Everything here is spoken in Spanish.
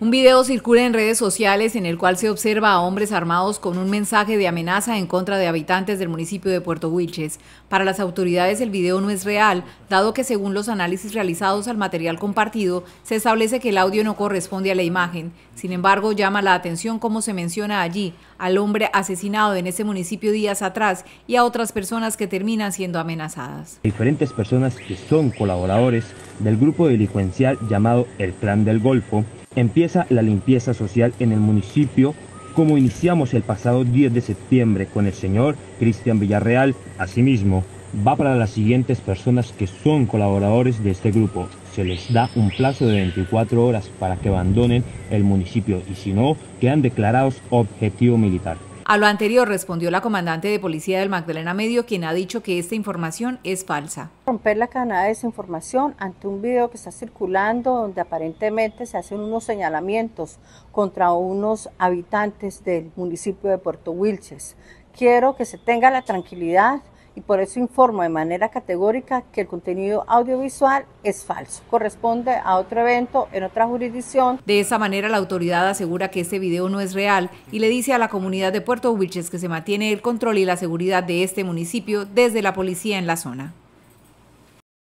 Un video circula en redes sociales en el cual se observa a hombres armados con un mensaje de amenaza en contra de habitantes del municipio de Puerto Huiches. Para las autoridades el video no es real, dado que según los análisis realizados al material compartido, se establece que el audio no corresponde a la imagen. Sin embargo, llama la atención cómo se menciona allí al hombre asesinado en ese municipio días atrás y a otras personas que terminan siendo amenazadas. Diferentes personas que son colaboradores del grupo delincuencial llamado El Plan del Golfo Empieza la limpieza social en el municipio como iniciamos el pasado 10 de septiembre con el señor Cristian Villarreal. Asimismo, va para las siguientes personas que son colaboradores de este grupo. Se les da un plazo de 24 horas para que abandonen el municipio y si no, quedan declarados objetivo militar. A lo anterior respondió la comandante de policía del Magdalena Medio, quien ha dicho que esta información es falsa. Romper la cadena de desinformación ante un video que está circulando donde aparentemente se hacen unos señalamientos contra unos habitantes del municipio de Puerto Wilches. Quiero que se tenga la tranquilidad y por eso informo de manera categórica que el contenido audiovisual es falso, corresponde a otro evento en otra jurisdicción. De esa manera la autoridad asegura que este video no es real y le dice a la comunidad de Puerto Huiches que se mantiene el control y la seguridad de este municipio desde la policía en la zona.